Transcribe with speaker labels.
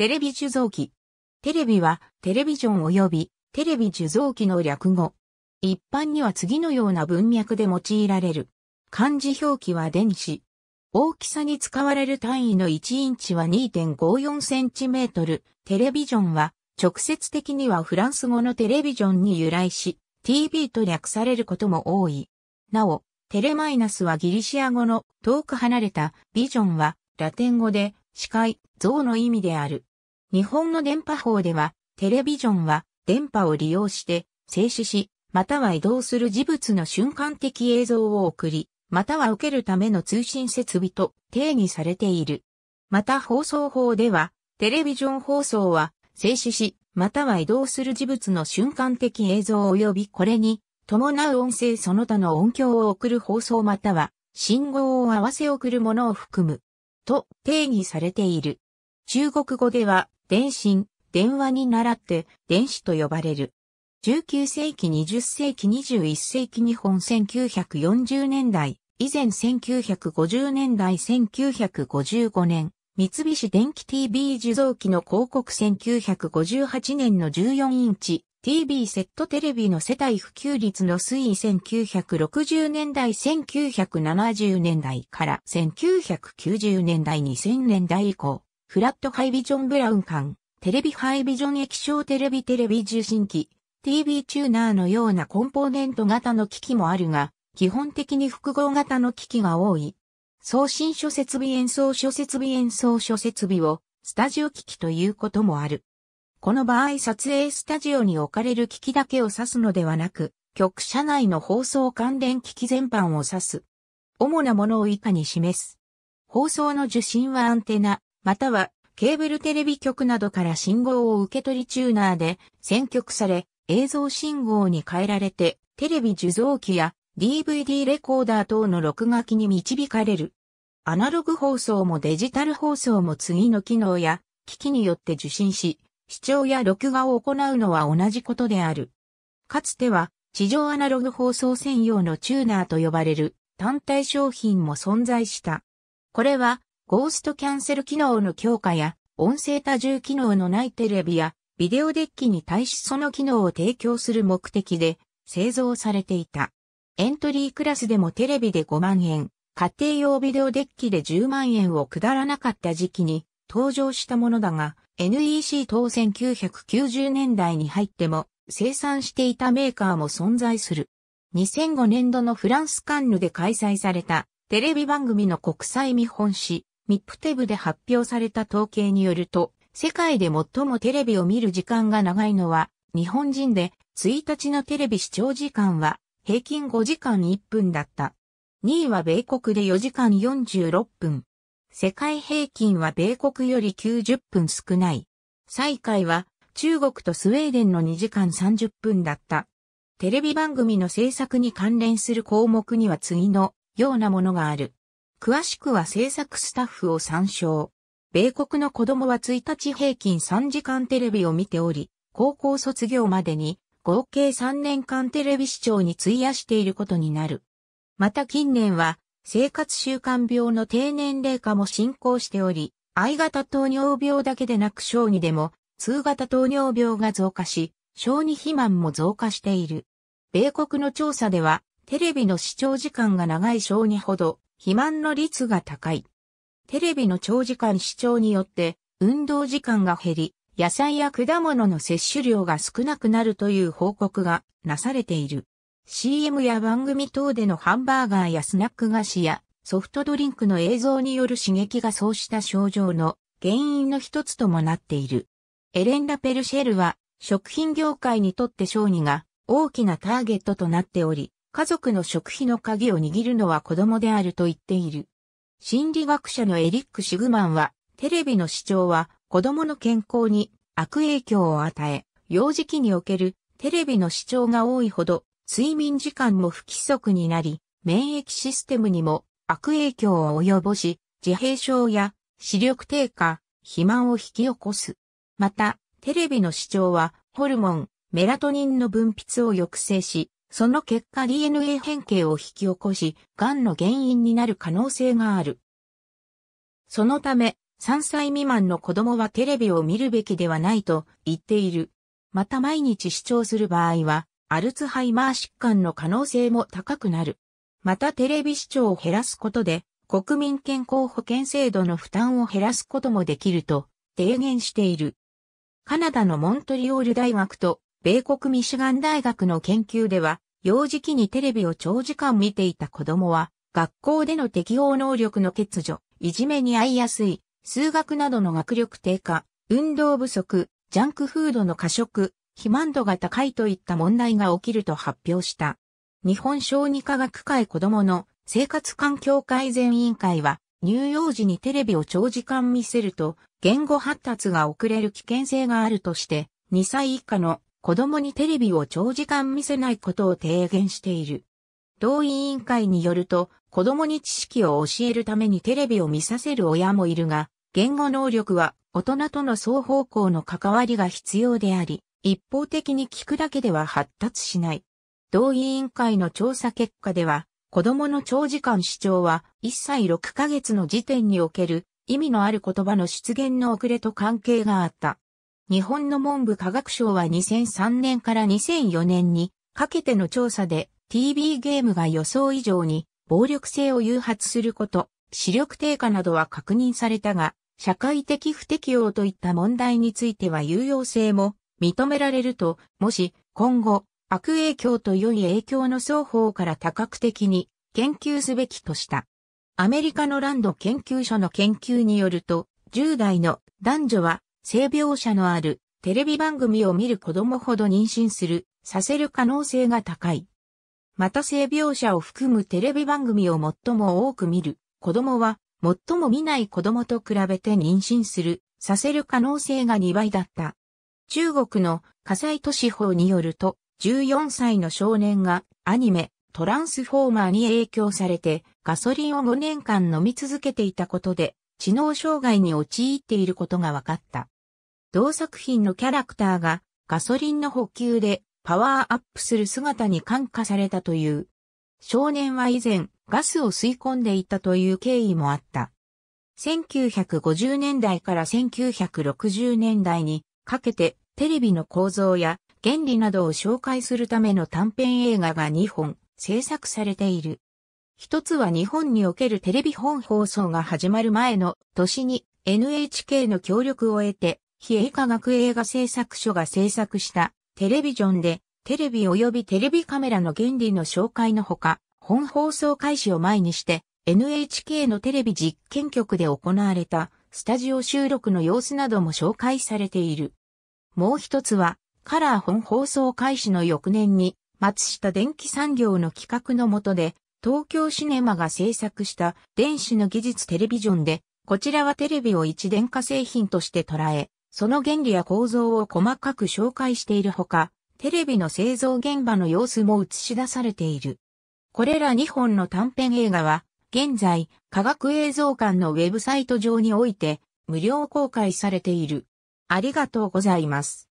Speaker 1: テレビ受像機。テレビは、テレビジョン及び、テレビ受像機の略語。一般には次のような文脈で用いられる。漢字表記は電子。大きさに使われる単位の1インチは2.54センチメートル。テレビジョンは、直接的にはフランス語のテレビジョンに由来し、TV と略されることも多い。なお、テレマイナスはギリシア語の遠く離れたビジョンはラテン語で視界、像の意味である。日本の電波法では、テレビジョンは電波を利用して静止し、または移動する事物の瞬間的映像を送り、または受けるための通信設備と定義されている。また放送法では、テレビジョン放送は静止し、または移動する事物の瞬間的映像及びこれに伴う音声その他の音響を送る放送または信号を合わせ送るものを含むと定義されている。中国語では電信、電話に倣って電子と呼ばれる。19世紀20世紀21世紀日本1940年代、以前1950年代1955年、三菱電機 TB 受像機の広告1958年の14インチ、TB セットテレビの世帯普及率の推移1960年代1970年代から1990年代2000年代以降、フラットハイビジョンブラウン管、テレビハイビジョン液晶テレビテレビ受信機、TV チューナーのようなコンポーネント型の機器もあるが、基本的に複合型の機器が多い。送信書設備演奏書設備演奏書設備をスタジオ機器ということもある。この場合撮影スタジオに置かれる機器だけを指すのではなく、局社内の放送関連機器全般を指す。主なものを以下に示す。放送の受信はアンテナ、またはケーブルテレビ局などから信号を受け取りチューナーで選曲され映像信号に変えられてテレビ受像機や DVD レコーダー等の録画機に導かれる。アナログ放送もデジタル放送も次の機能や機器によって受信し、視聴や録画を行うのは同じことである。かつては地上アナログ放送専用のチューナーと呼ばれる単体商品も存在した。これはゴーストキャンセル機能の強化や、音声多重機能のないテレビや、ビデオデッキに対しその機能を提供する目的で、製造されていた。エントリークラスでもテレビで5万円、家庭用ビデオデッキで10万円を下らなかった時期に登場したものだが、NEC 当選1990年代に入っても生産していたメーカーも存在する。2005年度のフランスカンヌで開催されたテレビ番組の国際見本誌、ミップテブで発表された統計によると、世界で最もテレビを見る時間が長いのは、日本人で、1日のテレビ視聴時間は、平均5時間1分だった。2位は米国で4時間46分。世界平均は米国より90分少ない。最下位は中国とスウェーデンの2時間30分だった。テレビ番組の制作に関連する項目には次のようなものがある。詳しくは制作スタッフを参照。米国の子供は1日平均3時間テレビを見ており、高校卒業までに合計3年間テレビ視聴に費やしていることになる。また近年は生活習慣病の低年齢化も進行しており、I 型糖尿病だけでなく小児でも通型糖尿病が増加し、小児肥満も増加している。米国の調査では、テレビの視聴時間が長い小児ほど、肥満の率が高い。テレビの長時間視聴によって運動時間が減り、野菜や果物の摂取量が少なくなるという報告がなされている。CM や番組等でのハンバーガーやスナック菓子やソフトドリンクの映像による刺激がそうした症状の原因の一つともなっている。エレン・ラペルシェルは食品業界にとって小児が大きなターゲットとなっており、家族の食費の鍵を握るのは子供であると言っている。心理学者のエリック・シグマンは、テレビの視聴は子供の健康に悪影響を与え、幼児期におけるテレビの視聴が多いほど睡眠時間も不規則になり、免疫システムにも悪影響を及ぼし、自閉症や視力低下、肥満を引き起こす。また、テレビの視聴はホルモン、メラトニンの分泌を抑制し、その結果 DNA 変形を引き起こし、癌の原因になる可能性がある。そのため、3歳未満の子供はテレビを見るべきではないと言っている。また毎日視聴する場合は、アルツハイマー疾患の可能性も高くなる。またテレビ視聴を減らすことで、国民健康保険制度の負担を減らすこともできると提言している。カナダのモントリオール大学と米国ミシガン大学の研究では、幼児期にテレビを長時間見ていた子供は、学校での適応能力の欠如、いじめに遭いやすい、数学などの学力低下、運動不足、ジャンクフードの過食、肥満度が高いといった問題が起きると発表した。日本小児科学会子供の生活環境改善委員会は、乳幼児にテレビを長時間見せると、言語発達が遅れる危険性があるとして、2歳以下の子供にテレビを長時間見せないことを提言している。同委員会によると、子供に知識を教えるためにテレビを見させる親もいるが、言語能力は大人との双方向の関わりが必要であり、一方的に聞くだけでは発達しない。同委員会の調査結果では、子供の長時間視聴は1歳6ヶ月の時点における意味のある言葉の出現の遅れと関係があった。日本の文部科学省は2003年から2004年にかけての調査で t b ゲームが予想以上に暴力性を誘発すること、視力低下などは確認されたが、社会的不適応といった問題については有用性も認められると、もし今後悪影響と良い影響の双方から多角的に研究すべきとした。アメリカのランド研究所の研究によると、10代の男女は性描写のあるテレビ番組を見る子供ほど妊娠する、させる可能性が高い。また性描写を含むテレビ番組を最も多く見る子供は最も見ない子供と比べて妊娠する、させる可能性が2倍だった。中国の火災都市法によると、14歳の少年がアニメ、トランスフォーマーに影響されて、ガソリンを5年間飲み続けていたことで、知能障害に陥っていることが分かった。同作品のキャラクターがガソリンの補給でパワーアップする姿に感化されたという。少年は以前ガスを吸い込んでいたという経緯もあった。1950年代から1960年代にかけてテレビの構造や原理などを紹介するための短編映画が2本制作されている。一つは日本におけるテレビ本放送が始まる前の年に NHK の協力を得て非映画学映画製作所が制作したテレビジョンでテレビ及びテレビカメラの原理の紹介のほか、本放送開始を前にして NHK のテレビ実験局で行われたスタジオ収録の様子なども紹介されている。もう一つは、カラー本放送開始の翌年に、松下電気産業の企画のもとで、東京シネマが制作した電子の技術テレビジョンで、こちらはテレビを一電化製品として捉え、その原理や構造を細かく紹介しているほか、テレビの製造現場の様子も映し出されている。これら2本の短編映画は、現在、科学映像館のウェブサイト上において、無料公開されている。ありがとうございます。